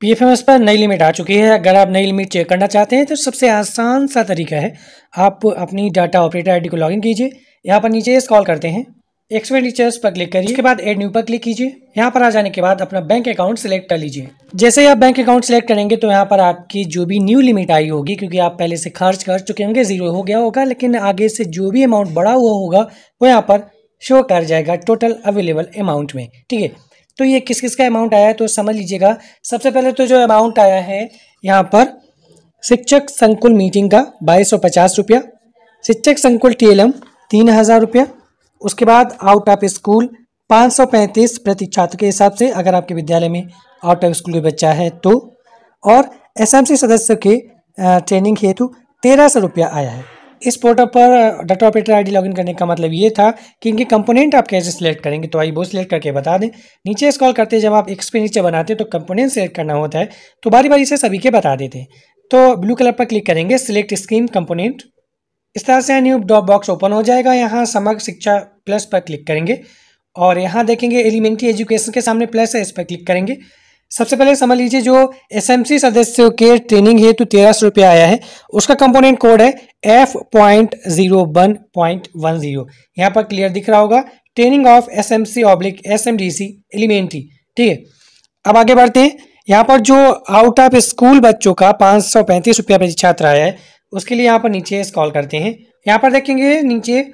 PFMS पर नई limit आ चुकी है अगर आप नई लिमिट चेक करना चाहते हैं तो सबसे आसान सा तरीका है आप अपनी डाटा ऑपरेटर आईडी को लॉगिन कीजिए यहाँ पर नीचे स्कॉल करते हैं एक्सपेंडिचर्स पर क्लिक करिए उसके बाद एड न्यू पर क्लिक कीजिए यहाँ पर आ जाने के बाद अपना बैंक अकाउंट सेलेक्ट कर लीजिए जैसे ही आप बैंक अकाउंट सेलेक्ट करेंगे तो यहाँ पर आपकी जो भी न्यू लिमिट आई होगी क्योंकि आप पहले से खर्च कर चुके होंगे जीरो हो गया होगा लेकिन आगे से जो भी अमाउंट बढ़ा हुआ होगा वो यहाँ पर शो कर जाएगा टोटल अवेलेबल अमाउंट में ठीक है तो ये किस किस का अमाउंट आया है तो समझ लीजिएगा सबसे पहले तो जो अमाउंट आया है यहाँ पर शिक्षक संकुल मीटिंग का बाईस सौ पचास रुपया शिक्षक संकुल टी एल एम तीन हज़ार रुपया उसके बाद आउट ऑफ स्कूल पाँच सौ पैंतीस प्रति छात्र के हिसाब से अगर आपके विद्यालय में आउट ऑफ स्कूल का बच्चा है तो और एसएमसी सदस्य के ट्रेनिंग हेतु तेरह सौ रुपया आया है इस पोर्टल पर डाटा ऑपरेटर आईडी लॉगिन करने का मतलब ये था कि इनके कंपोनेंट आप कैसे सिलेक्ट करेंगे तो आई वो सिलेक्ट करके बता दें नीचे स्कॉल करते जब आप एक्सपे पे नीचे बनाते हैं तो कंपोनेंट सिलेक्ट करना होता है तो बारी बारी से सभी के बता देते हैं तो ब्लू कलर पर क्लिक करेंगे सिलेक्ट स्क्रीन कंपोनेंट इस तरह से न्यू ड्रॉप बॉक्स ओपन हो जाएगा यहाँ समग्र शिक्षा प्लस पर क्लिक करेंगे और यहाँ देखेंगे एलिमेंट्री एजुकेशन के सामने प्लस है इस पर क्लिक करेंगे सबसे पहले समझ लीजिए जो एसएमसी सदस्यों के ट्रेनिंग हेतु तेरह सौ रुपया आया है उसका कंपोनेंट कोड है F point zero one point one zero यहाँ पर क्लियर दिख रहा होगा training of S M C oblique S M D C elementary ठीक है अब आगे बढ़ते हैं यहाँ पर जो आउट ऑफ स्कूल बच्चों का पाँच सौ पैंतीस रुपया प्रति छात्र आया है उसके लिए यहाँ पर नीचे स्कॉल करते हैं यहाँ पर देखेंगे नीचे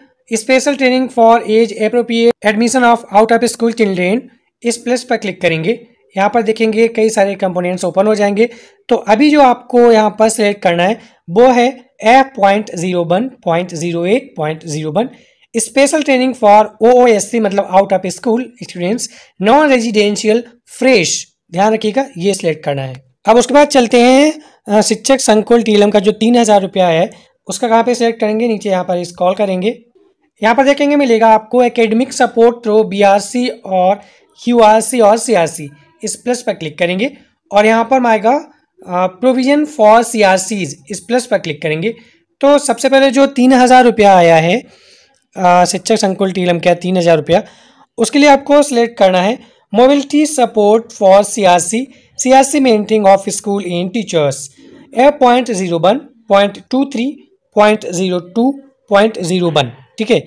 special training for age appropriate admission of out of school children इस प्लस पर क्लिक करेंगे यहाँ पर देखेंगे कई सारे कंपोनेंट्स ओपन हो जाएंगे तो अभी जो आपको यहाँ पर सेलेक्ट करना है वो है F point zero one point zero eight point zero one special training for O O S C मतलब out of school students non residential fresh ध्यान रखिएगा ये सिलेक्ट करना है अब उसके बाद चलते हैं शिक्षक संकुल टीलम का जो तीन हज़ार रुपया है उसका कहाँ पे सिलेक्ट करेंगे नीचे यहाँ पर इस कॉल करेंगे यहाँ पर देखेंगे मिलेगा आपको एकेडमिक सपोर्ट थ्रो सी और सी और सी इस प्लस पर क्लिक करेंगे और यहाँ पर आएगा provision for C R Cs इस प्लस पर क्लिक करेंगे तो सबसे पहले जो तीन हज़ार रुपया आया है शिक्षक संकुल टीलम क्या तीन हज़ार रुपया उसके लिए आपको सिलेक्ट करना है mobility support for C R C C R C मेंटिंग of school in teachers A point zero one point two three point zero two point zero one ठीक है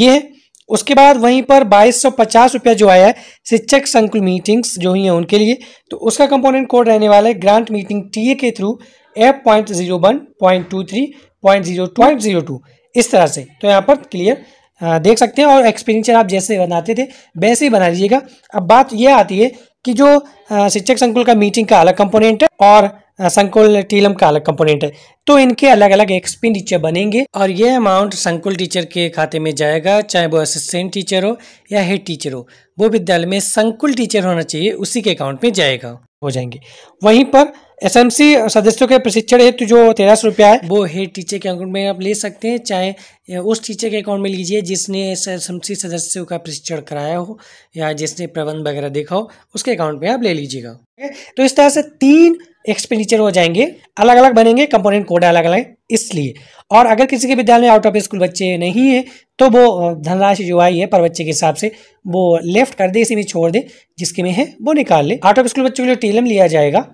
ये उसके बाद वहीं पर बाईस सौ पचास रुपया जो आया है शिक्षक संकुल मीटिंग्स जो ही हैं उनके लिए तो उसका कंपोनेंट कोड रहने वाला है ग्रांट मीटिंग टीए के through F point zero one point two three point zero point zero two इस तरह से तो यहाँ पर क्लियर देख सकते हैं और एक्सपेंडिचर आप जैसे बनाते थे वैसे ही बना लीजिएगा अब बात यह आती है कि जो शिक्षक संकुल का मीटिंग का अलग कंपोनेंट है और संकुल टीलम का अलग कंपोनेंट है तो इनके अलग अलग एक्सपेंडिचर बनेंगे और ये अमाउंट संकुल टीचर के खाते में जाएगा चाहे वो असिस्टेंट टीचर हो या हेड टीचर हो वो विद्यालय में संकुल टीचर होना चाहिए उसी के अकाउंट में जाएगा हो जाएंगे वहीं पर एसएमसी सदस्यों के प्रशिक्षण हेतु जो तेरह सौ रुपया है वो हेड टीचर के अकाउंट में आप ले सकते हैं चाहे उस टीचर के अकाउंट में लीजिए जिसने एस एसएमसी सदस्यों का प्रशिक्षण कराया हो या जिसने प्रबंध वगैरह देखा हो उसके अकाउंट में आप ले लीजिएगा तो इस तरह से तीन एक्सपेंडिचर हो जाएंगे अलग अलग बनेंगे कंपोनेंट कोड अलग अलग इसलिए और अगर किसी के विद्यालय में आउट ऑफ स्कूल बच्चे नहीं है तो वो धनराशि जो आई है पर बच्चे के हिसाब से वो लेफ्ट कर दे इसी में छोड़ दे जिसके में है वो निकाल ले आउट ऑफ स्कूल बच्चों के लिए टीलम लिया जाएगा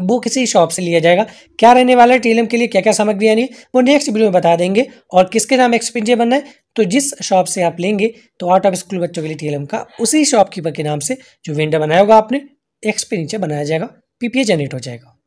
वो किसी शॉप से लिया जाएगा क्या रहने वाला है टीलम के लिए क्या क्या सामग्री आनी है वो नेक्स्ट वीडियो में बता देंगे और किसके नाम एक्सपेंजे बनना है तो जिस शॉप से आप लेंगे तो आउट ऑफ स्कूल बच्चों के लिए टीलम का उसी शॉपकीपर के नाम से जो वेंडर बनाया होगा आपने एक्सपेंजे बनाया जाएगा पीपीए जनरेट हो जाएगा